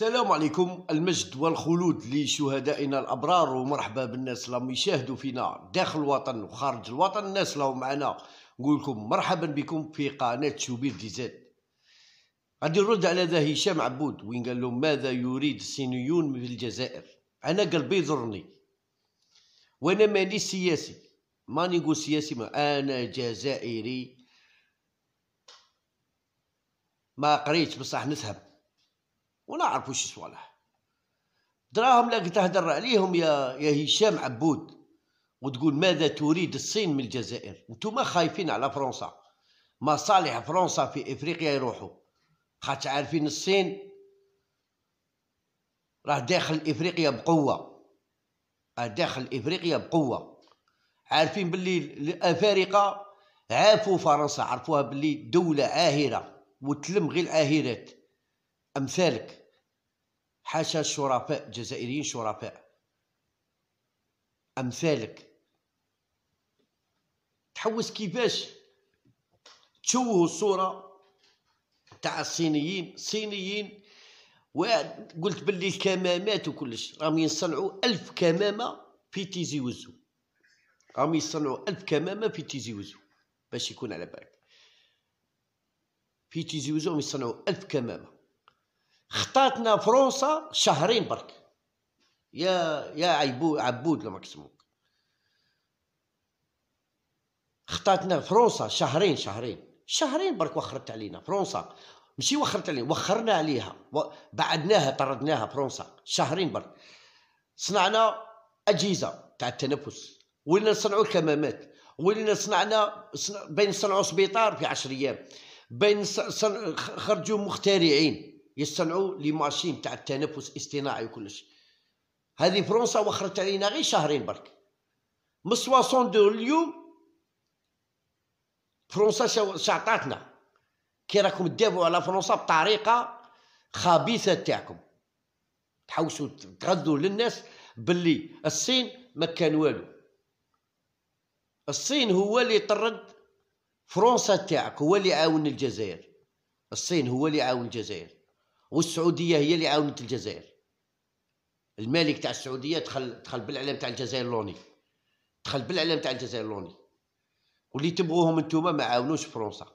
السلام عليكم المجد والخلود لشهدائنا الابرار ومرحبا بالناس اللي راهم يشاهدوا فينا داخل الوطن وخارج الوطن الناس اللي معنا نقول لكم مرحبا بكم في قناه شوبير ديزاد غادي نرد على ذا هشام عبود وين قال لهم ماذا يريد الصينيون في الجزائر انا قلبي يضرني وانا ماني سياسي ماني نقول سياسي ما انا جزائري ما قريتش بصح نفهم ولا عرف واش صوالح دراهم لا تهدر عليهم يا يا هشام عبود وتقول ماذا تريد الصين من الجزائر نتوما خايفين على فرنسا مصالح فرنسا في افريقيا يروحوا خاطش عارفين الصين راه داخل افريقيا بقوه راه داخل افريقيا بقوه عارفين باللي الافارقه عافوا فرنسا عرفوها باللي دوله عاهره وتلم غير العاهرات امثالك حاشا شرفاء جزائريين شرفاء امثالك تحوس كيفاش تشوهوا الصوره تاع الصينيين صينيين وقلت باللي الكمامات وكلش راهم يصنعوا ألف كمامه في تيزي وزو راهم يصنعوا ألف كمامه في تيزي وزو باش يكون على بالك في تيزي وزو يصنعوا ألف كمامه خطاتنا فرنسا شهرين برك يا يا عيبو عبود لما كسموك خطاتنا فرنسا شهرين شهرين شهرين برك وخرت علينا فرنسا مشي وخرت علينا وخرنا عليها بعدناها طردناها فرنسا شهرين برك صنعنا اجهزه تاع التنفس ولينا نصنعوا الكمامات ولينا صنعنا بين صنعوا سبيطار في 10 ايام بين خرجوا مخترعين يصنعوا لي ماشين تاع التنفس اصطناعي وكلش هذه فرنسا وخرت علينا غير شهرين برك من 62 اليوم فرنسا شعطاتنا كي راكم تدافعوا على فرنسا بطريقه خبيثه تاعكم تحوسوا تغذوا للناس باللي الصين ما كان والو الصين هو اللي طرد فرنسا تاعك هو اللي عاون الجزائر الصين هو اللي عاون الجزائر والسعوديه هي اللي عاونت الجزائر الملك تاع السعوديه دخل دخل بالاعلام تاع الجزائر لوني دخل بالاعلام تاع الجزائر لوني واللي تبغوهم نتوما ما عاونوش فرنسا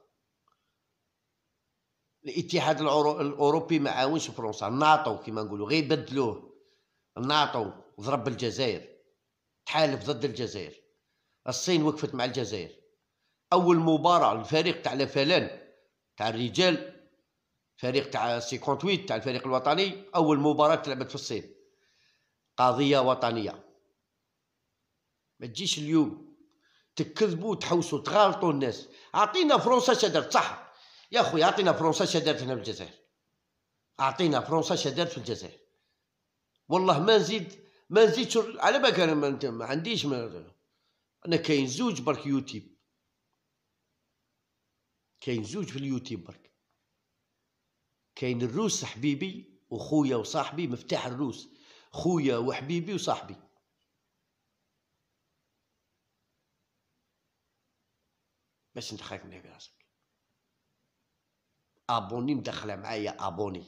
الاتحاد الاوروبي ما عاونش فرنسا الناتو كما نقولوا غير بدلوه الناتو ضرب الجزائر تحالف ضد الجزائر الصين وقفت مع الجزائر اول مباراه الفريق تاع فلان تاع الرجال فريق تاع سيكونتويت تاع الفريق الوطني اول مباراه تلعبت في الصين قضيه وطنيه ما تجيش اليوم تكذبوا تحوسوا تغالطوا الناس اعطينا فرنسا شدرت صح يا خويا اعطينا فرنسا شدرت هنا في الجزائر اعطينا فرنسا شدرت في الجزائر والله ما نزيد ما نزيدش على بالك انا ما عنديش ما انا كاين زوج برك يوتيوب كاين زوج في اليوتيوب برك كاين الروس حبيبي وخويا وصاحبي مفتاح الروس خويا وحبيبي وصاحبي باش نتخاك من راسك ابوني مدخله معايا ابوني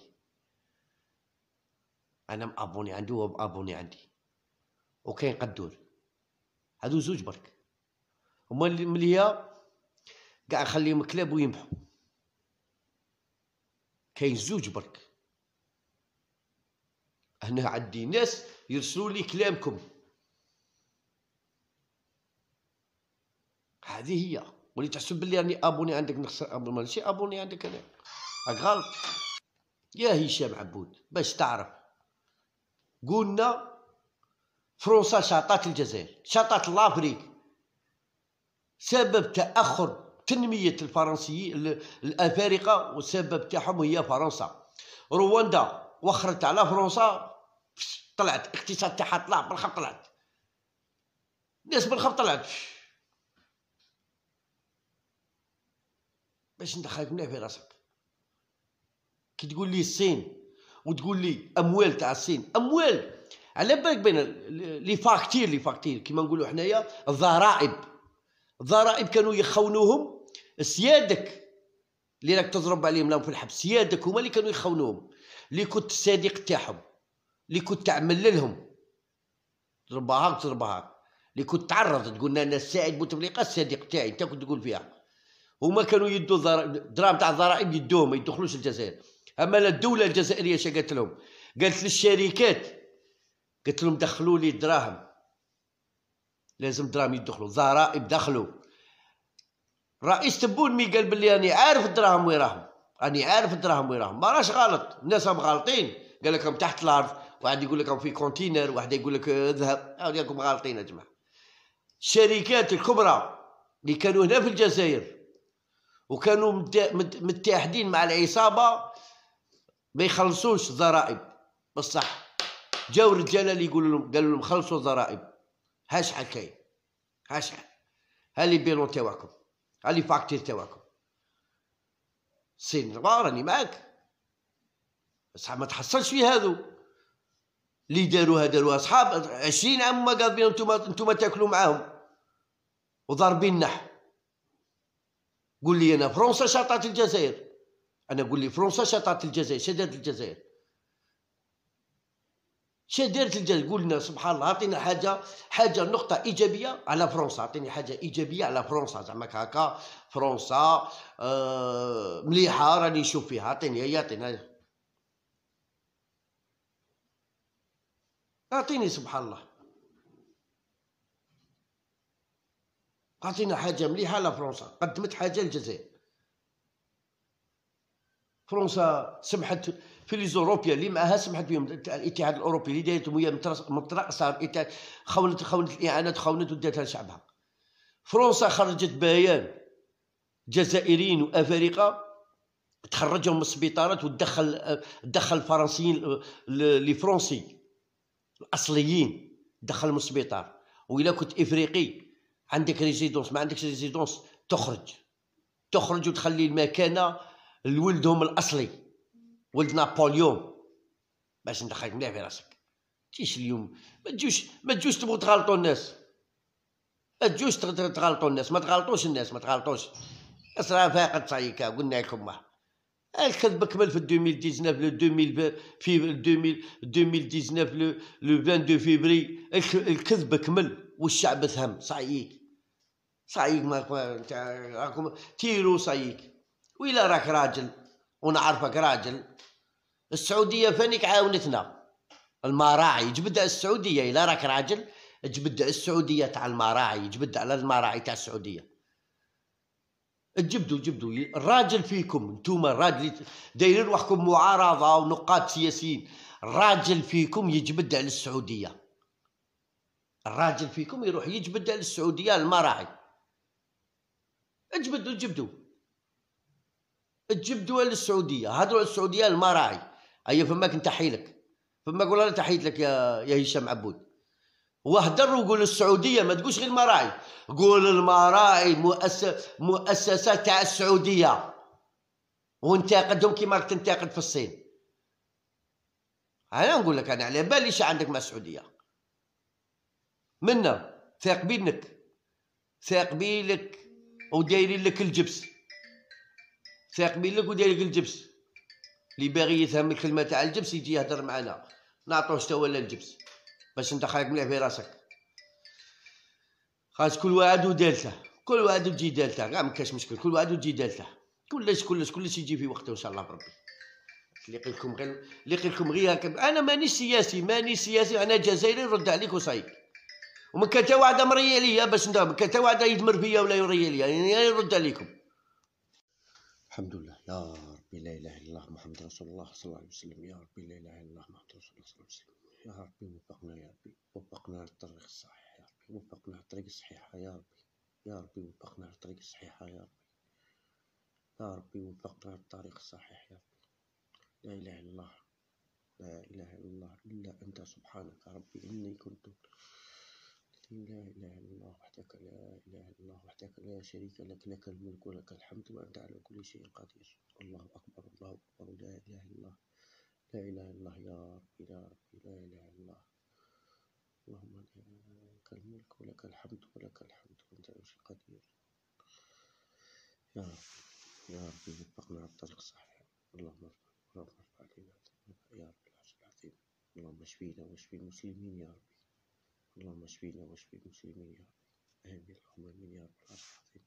انا مابوني عندي وهو مابوني عندي وكاين قدور هادو زوج برك هما اللي مليا كاع نخليهم كلاب ويمحوا كاين زوج برك هنا عندي ناس يرسلوا لي كلامكم هذه هي وليت تحسب بلي راني ابوني عندك نخسر ابوني ماشي ابوني عندك انا راك غلط يا هشام عبود باش تعرف قلنا فرنسا شاطات الجزائر شاطات لافريك سبب تاخر تنميه الفرنسيين الافارقه والسبب تاعهم هي فرنسا رواندا وخرت على فرنسا طلعت الاقتصاد تاعها طلع بالخط طلعت الناس بالخط طلعت باش ندخلك منها في راسك كي تقول لي الصين وتقول لي اموال تاع الصين اموال على بالك بين لي فاكتير لي فاكتير كيما نقولوا حنايا الضرائب الضرائب كانوا يخونوهم سيادك اللي راك تضرب عليهم لهم في الحبس سيادك هما اللي كانوا يخونوهم اللي كنت صديق تاعهم اللي كنت تعمل لهم تضربها تضربها اللي كنت تعرض تقول انا سعيد بوتفليقه الصديق تاعي انت كنت تقول فيها هما كانوا يدوا دراهم تاع الضرائب يدوهم ما يدخلوش الجزائر اما الدوله الجزائريه اش قالت لهم قالت للشركات قالت لهم دخلوا لي الدراهم لازم دراهم يدخلوا ضرائب دخلوا رئيس تبون مي قال بلي راني عارف الدراهم وين راهم راني عارف الدراهم وين راهم ما راش غلط الناس هم غالطين قال لكم تحت الارض واحد يقول لكم في كونتينر واحد يقول لك اذهب راكم غالطين يا جماعه الشركات الكبرى اللي كانوا هنا في الجزائر وكانوا متحدين مع العصابه ما يخلصوش الضرائب بصح جاو الرجاله اللي يقولوا لهم قالوا لهم خلصوا الضرائب هاش حكايه هاش هالي بيلون تاعكم هذه فاكتير تاعكم سين ربعة راني معاك بصح ما تحصلش في هذو اللي داروها داروها اصحاب عشرين عام ما قال بينا انتوما انتم تاكلوا معاهم وضاربين نح قول لي انا فرنسا شطات الجزائر انا قول لي فرنسا شطات الجزائر شدات الجزائر شنو دارت الجزائر قول لنا سبحان الله عطينا حاجه حاجه نقطه ايجابيه على فرنسا عطيني حاجه ايجابيه على فرنسا زعما هكا فرنسا آه مليحه راني نشوف فيها عطيني هي عطيني اعطيني سبحان الله اعطينا حاجه مليحه على فرنسا قدمت حاجه للجزائر فرنسا سمحت في لي زوروبيا اللي معها سمحت بهم الاتحاد الاوروبي اللي دايرتهم هي مترأسه خونت خونت الاعانات خونت وداتها لشعبها فرنسا خرجت بيان جزائريين وافارقه تخرجهم من السبيطارات ودخل دخل الفرنسيين لي فرونسي الاصليين دخل من السبيطار والا كنت افريقي عندك ريزيدونس ما عندكش ريزيدونس تخرج تخرج وتخلي المكانه لولدهم الاصلي ولد نابليون باش ندخلك مليح في راسك تيش اليوم ما تجوش ما تجوش تبغوا تغلطوا الناس ما تجوش تغلطوا الناس ما تغلطوش الناس ما تغلطوش اسرع فاقد صايكا قلنا لكم ما الكذب كمل في 2019 لو 2000 في 2019 لو 22 فيفري الكذب كمل والشعب فهم صايك صايك ما راكم تيرو صعيك وإلا راك راجل ونعرفك راجل السعودية فانيك عاونتنا المراعي جبد السعودية إلا راك راجل جبد السعودية تاع المراعي جبد على المراعي تاع السعودية جبدوا جبدوا الراجل فيكم انتوما الراجل دايرين روحكم معارضه ونقاد سياسيين الراجل فيكم يجبد على السعوديه الراجل فيكم يروح يجبد على السعوديه المراعي اجبدوا جبدوا تجيب دول السعوديه هضروا على السعوديه المراعي اي أيوة، فماك انت حيلك فماك والله تحيت لك يا يا هشام عبود وهدر وقول السعوديه ما تقولش غير المراعي قول المراعي مؤسسه مؤسسه تاع السعوديه وانتقدهم كيما راك تنتقد في الصين انا نقول لك انا على بالي شي عندك مع السعوديه منا ثاقبينك بينك لك ودايرين لك الجبس بين لك وداير لك الجبس اللي باغي يفهم الكلمه تاع الجبس يجي يهضر معنا نعطوه حتى ولا الجبس باش خايك مليح في راسك خاص كل واحد ودالته كل واحد وتجي دالته كاع ما كاش مشكل كل واحد وتجي دالته كلش كلش كلش يجي في وقته ان شاء الله بربي اللي قلكم لكم غير اللي قلكم لكم غير هكا انا مانيش سياسي مانيش سياسي انا جزائري نرد عليك وصايب وما كان حتى واحد مريا ليا باش ما كان حتى واحد يدمر فيا ولا يريا ليا يعني نرد عليكم الحمد لله يا ربي لا اله الا الله محمد رسول الله صلى الله عليه وسلم يا ربي لا اله الا الله محمد رسول الله صلى الله عليه وسلم يا ربي وفقنا يا ربي وفقنا للطريق الصحيح يا ربي وفقنا للطريق الصحيحه يا ربي يا ربي وفقنا للطريق الصحيحه يا ربي يا ربي وفقنا للطريق الصحيح يا ربي لا اله الا الله لا اله الا الله الا انت سبحانك ربي اني كنت لا إله إلا الله وحدك لا إله إلا الله وحدك لا شريك لك لك الملك ولك الحمد وأنت على كل شيء قدير الله أكبر الله أكبر لا إله إلا الله لا إله إلا الله يا ربي يا ربي لا إله إلا الله اللهم لك الملك ولك الحمد ولك الحمد وأنت على كل شيء قدير يا ربي يا ربي وفقنا على الطريق الصحيح اللهم ارفع اللهم ارفع علينا يا رب العرش العظيم اللهم اشفينا واشفي المسلمين يا رب اللهم اشفينا واشفي المسلمين يا رب آمين اللهم آمين يا رب العالمين